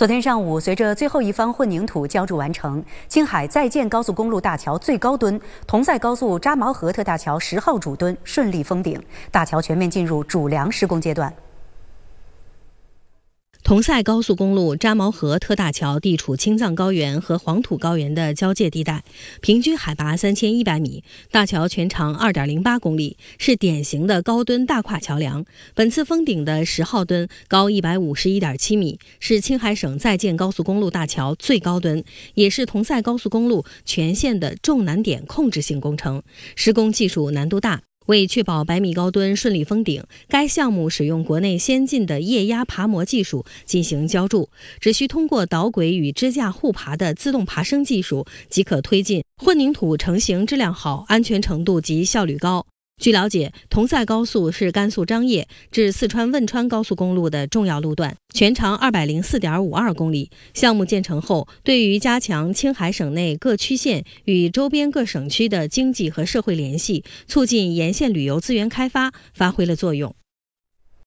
昨天上午，随着最后一方混凝土浇筑完成，青海在建高速公路大桥最高墩——同赛高速扎毛河特大桥十号主墩顺利封顶，大桥全面进入主梁施工阶段。同赛高速公路扎毛河特大桥地处青藏高原和黄土高原的交界地带，平均海拔三千一百米。大桥全长二点零八公里，是典型的高墩大跨桥梁。本次封顶的十号墩高一百五十一点七米，是青海省在建高速公路大桥最高墩，也是同赛高速公路全线的重难点控制性工程，施工技术难度大。为确保百米高墩顺利封顶，该项目使用国内先进的液压爬模技术进行浇筑，只需通过导轨与支架互爬的自动爬升技术即可推进，混凝土成型质量好，安全程度及效率高。据了解，同赛高速是甘肃张掖至四川汶川高速公路的重要路段，全长二百零四点五二公里。项目建成后，对于加强青海省内各区县与周边各省区的经济和社会联系，促进沿线旅游资源开发，发挥了作用。